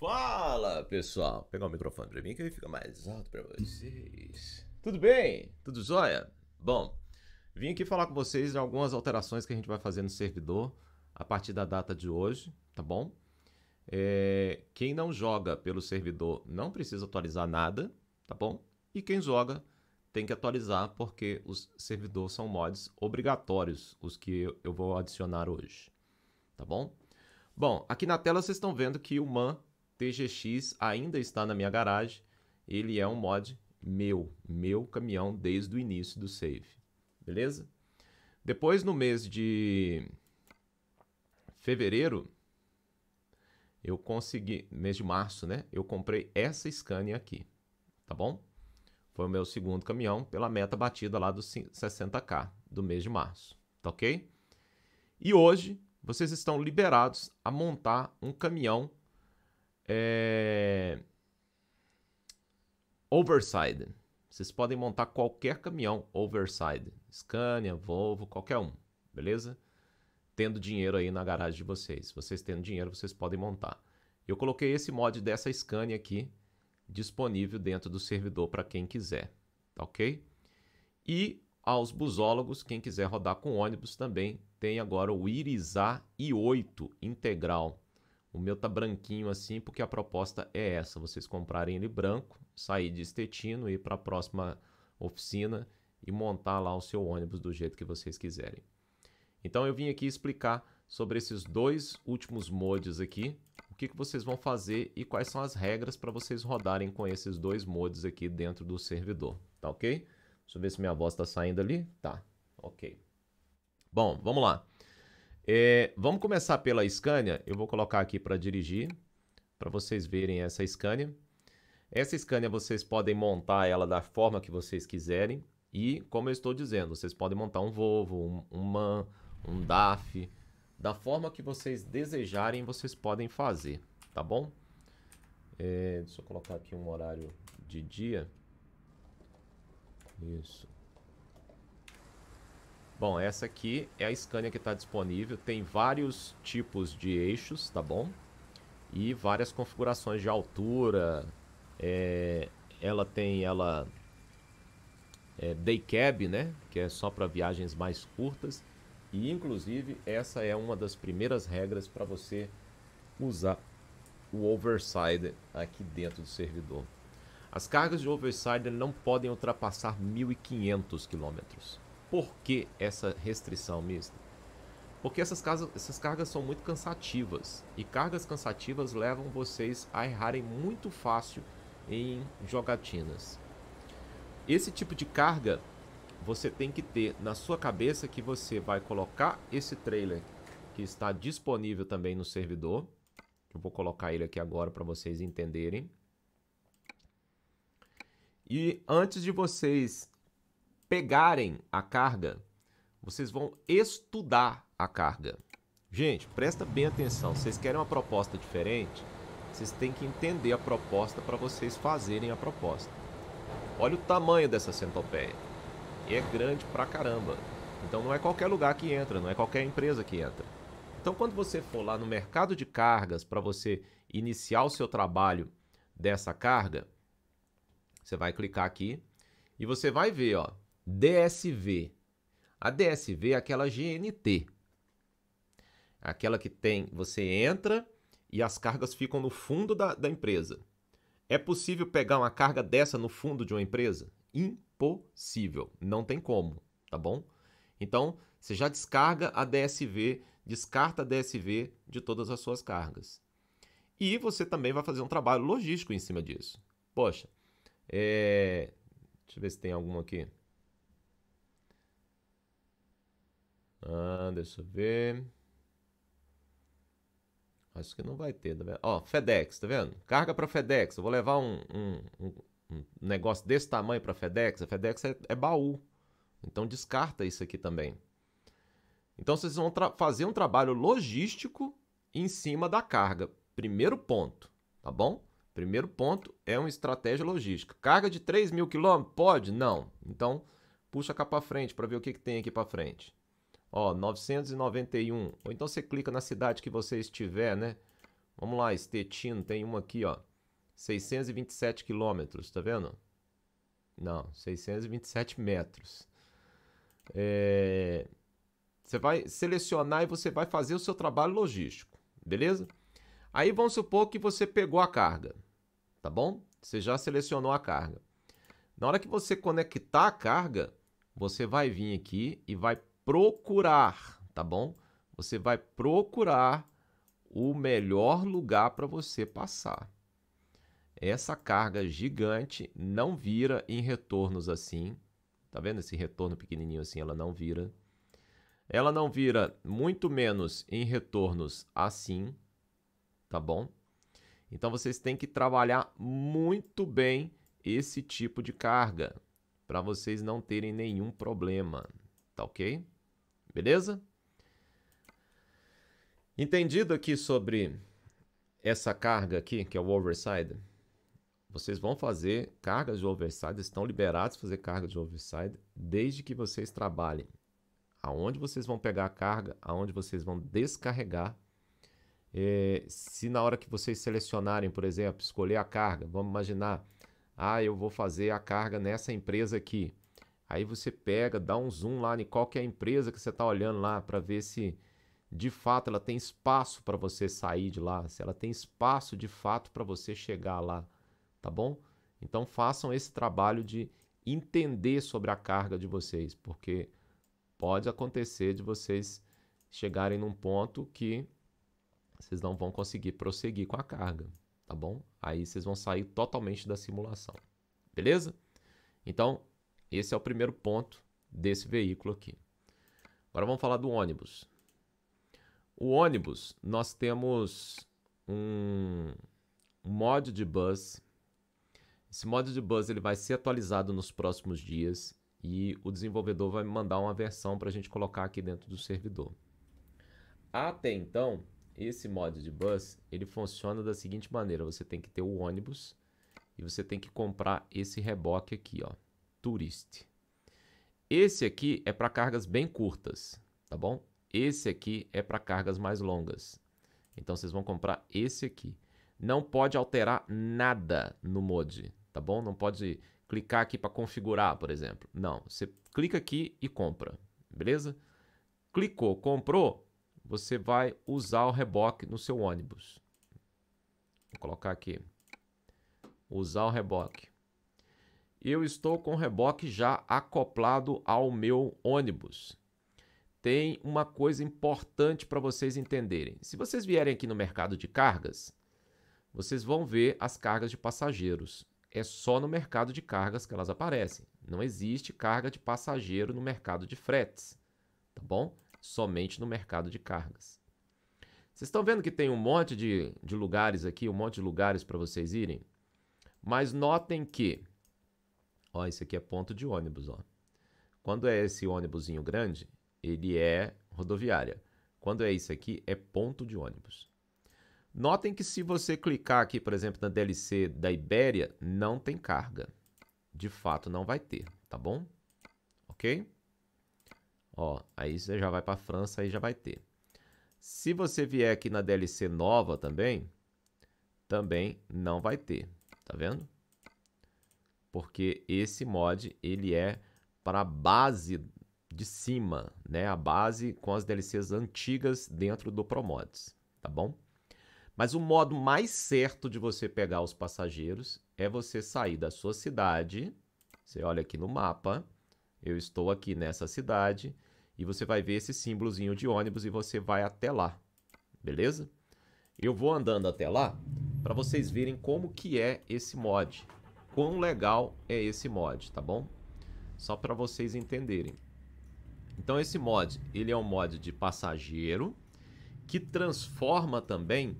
Fala pessoal, Vou pegar o microfone pra mim que aí fica mais alto pra vocês. Tudo bem? Tudo jóia? Bom, vim aqui falar com vocês de algumas alterações que a gente vai fazer no servidor a partir da data de hoje, tá bom? É, quem não joga pelo servidor não precisa atualizar nada, tá bom? E quem joga tem que atualizar porque os servidores são mods obrigatórios, os que eu vou adicionar hoje, tá bom? Bom, aqui na tela vocês estão vendo que o MAN TGX ainda está na minha garagem. Ele é um mod meu, meu caminhão desde o início do save. Beleza? Depois no mês de fevereiro, eu consegui, mês de março, né? Eu comprei essa Scania aqui, tá bom? Foi o meu segundo caminhão pela meta batida lá dos 60k do mês de março, tá ok? E hoje vocês estão liberados a montar um caminhão é... Overside. Vocês podem montar qualquer caminhão overside. Scania, Volvo, qualquer um. Beleza? Tendo dinheiro aí na garagem de vocês. Vocês tendo dinheiro, vocês podem montar. Eu coloquei esse mod dessa Scania aqui disponível dentro do servidor para quem quiser. Tá ok? E aos busólogos, quem quiser rodar com ônibus também, tem agora o Irizar i8 integral o meu tá branquinho assim porque a proposta é essa: vocês comprarem ele branco, sair de Estetino e ir para a próxima oficina e montar lá o seu ônibus do jeito que vocês quiserem. Então eu vim aqui explicar sobre esses dois últimos mods aqui, o que, que vocês vão fazer e quais são as regras para vocês rodarem com esses dois mods aqui dentro do servidor, tá ok? Deixa eu ver se minha voz está saindo ali, tá, ok. Bom, vamos lá. É, vamos começar pela Scania. Eu vou colocar aqui para dirigir, para vocês verem essa Scania. Essa Scania vocês podem montar ela da forma que vocês quiserem. E, como eu estou dizendo, vocês podem montar um Volvo, um, um MAN, um DAF. Da forma que vocês desejarem, vocês podem fazer, tá bom? É, deixa eu colocar aqui um horário de dia. Isso. Bom, essa aqui é a Scania que está disponível. Tem vários tipos de eixos, tá bom? E várias configurações de altura. É... ela tem ela é day cab, né? Que é só para viagens mais curtas. E inclusive essa é uma das primeiras regras para você usar o oversider aqui dentro do servidor. As cargas de oversider não podem ultrapassar 1.500 quilômetros. Por que essa restrição, mista? Porque essas, casas, essas cargas são muito cansativas. E cargas cansativas levam vocês a errarem muito fácil em jogatinas. Esse tipo de carga você tem que ter na sua cabeça que você vai colocar esse trailer que está disponível também no servidor. Eu vou colocar ele aqui agora para vocês entenderem. E antes de vocês pegarem a carga, vocês vão estudar a carga. Gente, presta bem atenção. Vocês querem uma proposta diferente? Vocês têm que entender a proposta para vocês fazerem a proposta. Olha o tamanho dessa centopeia. É grande pra caramba. Então não é qualquer lugar que entra, não é qualquer empresa que entra. Então quando você for lá no mercado de cargas para você iniciar o seu trabalho dessa carga, você vai clicar aqui e você vai ver, ó, DSV. A DSV é aquela GNT. Aquela que tem, você entra e as cargas ficam no fundo da, da empresa. É possível pegar uma carga dessa no fundo de uma empresa? Impossível. Não tem como, tá bom? Então, você já descarga a DSV, descarta a DSV de todas as suas cargas. E você também vai fazer um trabalho logístico em cima disso. Poxa, é... deixa eu ver se tem alguma aqui. Ah, deixa eu ver. Acho que não vai ter, tá vendo? Ó, FedEx, tá vendo? Carga para FedEx. Eu vou levar um, um, um, negócio desse tamanho para FedEx. A FedEx é, é, baú. Então descarta isso aqui também. Então vocês vão fazer um trabalho logístico em cima da carga. Primeiro ponto, tá bom? Primeiro ponto é uma estratégia logística. Carga de 3 mil quilômetros? Pode? Não. Então, puxa cá para frente para ver o que, que tem aqui para frente. Ó, 991. Ou então você clica na cidade que você estiver, né? Vamos lá, Estetino, tem uma aqui, ó. 627 quilômetros, tá vendo? Não, 627 metros. É... Você vai selecionar e você vai fazer o seu trabalho logístico, beleza? Aí vamos supor que você pegou a carga, tá bom? Você já selecionou a carga. Na hora que você conectar a carga, você vai vir aqui e vai procurar, tá bom? Você vai procurar o melhor lugar para você passar. Essa carga gigante não vira em retornos assim. Tá vendo esse retorno pequenininho assim? Ela não vira. Ela não vira muito menos em retornos assim, tá bom? Então vocês têm que trabalhar muito bem esse tipo de carga para vocês não terem nenhum problema, tá ok? Beleza? Entendido aqui sobre essa carga aqui, que é o overside, vocês vão fazer cargas de overside, estão liberados a fazer carga de overside desde que vocês trabalhem. Aonde vocês vão pegar a carga, aonde vocês vão descarregar. É, se na hora que vocês selecionarem, por exemplo, escolher a carga, vamos imaginar, ah, eu vou fazer a carga nessa empresa aqui. Aí você pega, dá um zoom lá em qual que é a empresa que você está olhando lá para ver se de fato ela tem espaço para você sair de lá, se ela tem espaço de fato para você chegar lá, tá bom? Então façam esse trabalho de entender sobre a carga de vocês, porque pode acontecer de vocês chegarem num ponto que vocês não vão conseguir prosseguir com a carga, tá bom? Aí vocês vão sair totalmente da simulação, beleza? Então esse é o primeiro ponto desse veículo aqui. Agora vamos falar do ônibus. O ônibus, nós temos um mod de bus. Esse mod de bus ele vai ser atualizado nos próximos dias e o desenvolvedor vai mandar uma versão para a gente colocar aqui dentro do servidor. Até então, esse mod de bus ele funciona da seguinte maneira: você tem que ter o ônibus e você tem que comprar esse reboque aqui, ó. Tourist. Esse aqui é para cargas bem curtas, tá bom? Esse aqui é para cargas mais longas. Então vocês vão comprar esse aqui. Não pode alterar nada no mod, tá bom? Não pode clicar aqui para configurar, por exemplo. Não, você clica aqui e compra, beleza? Clicou, comprou, você vai usar o reboque no seu ônibus. Vou colocar aqui. Usar o reboque eu estou com o reboque já acoplado ao meu ônibus. Tem uma coisa importante para vocês entenderem. Se vocês vierem aqui no mercado de cargas, vocês vão ver as cargas de passageiros. É só no mercado de cargas que elas aparecem. Não existe carga de passageiro no mercado de fretes, tá bom? Somente no mercado de cargas. Vocês estão vendo que tem um monte de, de lugares aqui, um monte de lugares para vocês irem? Mas notem que Ó, esse aqui é ponto de ônibus, ó. Quando é esse ônibusinho grande, ele é rodoviária. Quando é isso aqui, é ponto de ônibus. Notem que se você clicar aqui, por exemplo, na DLC da Ibéria, não tem carga. De fato, não vai ter, tá bom? Ok? Ó, aí você já vai para a França, aí já vai ter. Se você vier aqui na DLC nova também, também não vai ter, tá vendo? porque esse mod ele é para a base de cima, né? A base com as DLCs antigas dentro do ProMods, tá bom? Mas o modo mais certo de você pegar os passageiros é você sair da sua cidade. Você olha aqui no mapa, eu estou aqui nessa cidade e você vai ver esse símbolozinho de ônibus e você vai até lá, beleza? Eu vou andando até lá para vocês verem como que é esse mod, quão legal é esse mod, tá bom? Só para vocês entenderem. Então esse mod, ele é um mod de passageiro que transforma também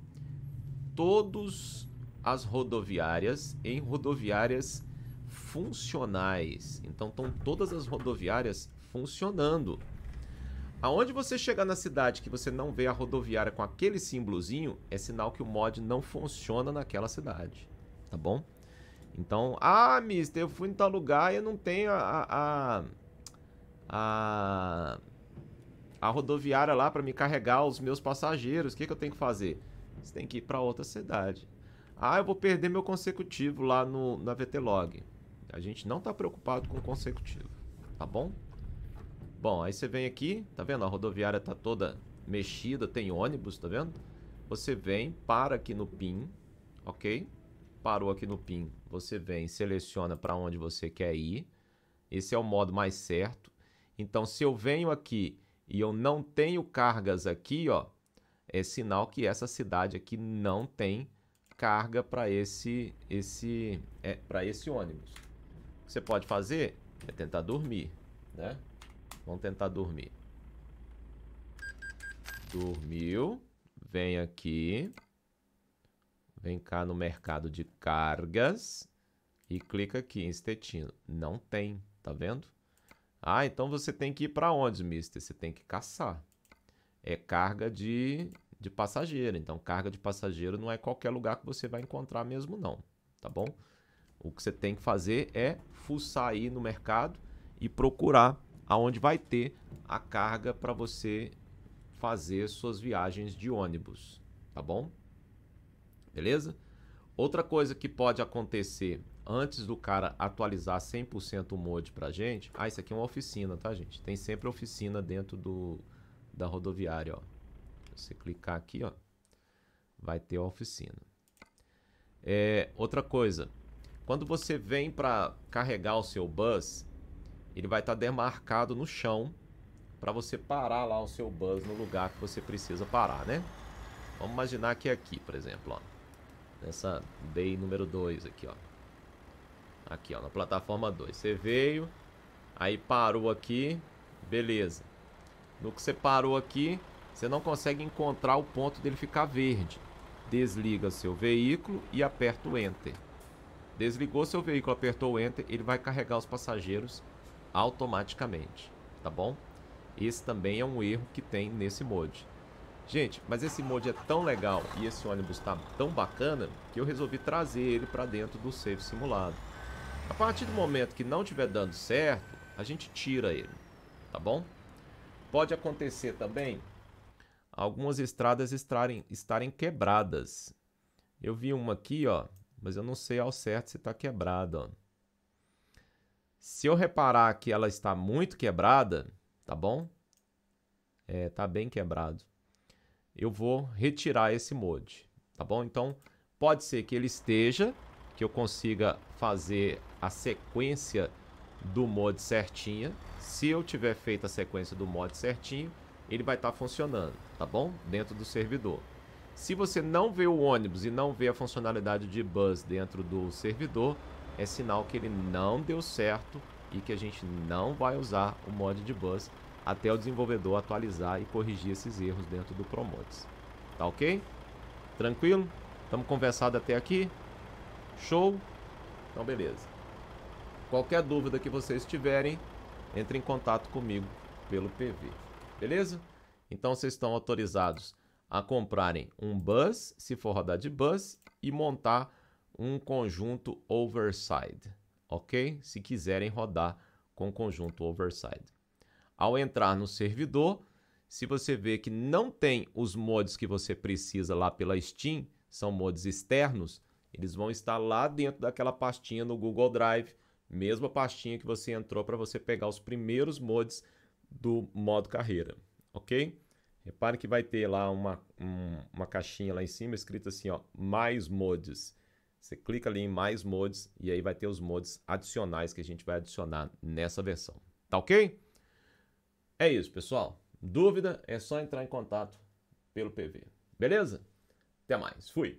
todas as rodoviárias em rodoviárias funcionais. Então estão todas as rodoviárias funcionando. Aonde você chegar na cidade que você não vê a rodoviária com aquele símbolozinho, é sinal que o mod não funciona naquela cidade, tá bom? Então, ah, mister, eu fui em tal lugar e eu não tenho a... a, a, a rodoviária lá para me carregar os meus passageiros. O que, que eu tenho que fazer? Você tem que ir para outra cidade. Ah, eu vou perder meu consecutivo lá no, na VTLog. A gente não está preocupado com o consecutivo, tá bom? Bom, aí você vem aqui, tá vendo? A rodoviária tá toda mexida, tem ônibus, tá vendo? Você vem, para aqui no PIN, ok? parou aqui no PIN, você vem seleciona para onde você quer ir. Esse é o modo mais certo. Então, se eu venho aqui e eu não tenho cargas aqui, ó, é sinal que essa cidade aqui não tem carga para esse, esse, é, para esse ônibus. O que você pode fazer é tentar dormir, né? Vamos tentar dormir. Dormiu. Vem aqui. Vem cá no mercado de cargas e clica aqui em estetino. Não tem, tá vendo? Ah, então você tem que ir para onde, mister? Você tem que caçar. É carga de, de passageiro. Então, carga de passageiro não é qualquer lugar que você vai encontrar mesmo, não. Tá bom? O que você tem que fazer é fuçar aí no mercado e procurar aonde vai ter a carga para você fazer suas viagens de ônibus. Tá bom? beleza? Outra coisa que pode acontecer antes do cara atualizar 100% o mod pra gente. Ah, isso aqui é uma oficina, tá, gente? Tem sempre oficina dentro do da rodoviária, ó. Você clicar aqui, ó, vai ter a oficina. É, outra coisa, quando você vem para carregar o seu bus, ele vai estar tá demarcado no chão para você parar lá o seu bus no lugar que você precisa parar, né? Vamos imaginar que é aqui, por exemplo, ó. Nessa bay número 2 aqui, ó. Aqui, ó, na plataforma 2. Você veio, aí parou aqui, beleza. No que você parou aqui, você não consegue encontrar o ponto dele ficar verde. Desliga seu veículo e aperta o Enter. Desligou seu veículo, apertou o Enter, ele vai carregar os passageiros automaticamente, tá bom? Esse também é um erro que tem nesse mod. Gente, mas esse mod é tão legal e esse ônibus está tão bacana que eu resolvi trazer ele para dentro do save simulado. A partir do momento que não estiver dando certo, a gente tira ele, tá bom? Pode acontecer também algumas estradas estarem, estarem quebradas. Eu vi uma aqui, ó, mas eu não sei ao certo se está quebrada. Se eu reparar que ela está muito quebrada, tá bom? É, tá bem quebrado eu vou retirar esse mod, tá bom? Então, pode ser que ele esteja, que eu consiga fazer a sequência do mod certinha. Se eu tiver feito a sequência do mod certinho, ele vai estar tá funcionando, tá bom? Dentro do servidor. Se você não vê o ônibus e não vê a funcionalidade de bus dentro do servidor, é sinal que ele não deu certo e que a gente não vai usar o mod de bus até o desenvolvedor atualizar e corrigir esses erros dentro do Promotes. Tá ok? Tranquilo? Estamos conversado até aqui? Show? Então beleza. Qualquer dúvida que vocês tiverem, entre em contato comigo pelo PV. Beleza? Então vocês estão autorizados a comprarem um bus, se for rodar de bus, e montar um conjunto overside, ok? Se quiserem rodar com conjunto overside. Ao entrar no servidor, se você vê que não tem os mods que você precisa lá pela Steam, são mods externos, eles vão estar lá dentro daquela pastinha no Google Drive, mesma pastinha que você entrou para você pegar os primeiros mods do modo carreira, ok? Repare que vai ter lá uma, um, uma caixinha lá em cima escrita assim, ó, mais mods. Você clica ali em mais mods e aí vai ter os mods adicionais que a gente vai adicionar nessa versão, tá ok? É isso, pessoal. Dúvida é só entrar em contato pelo PV. Beleza? Até mais. Fui.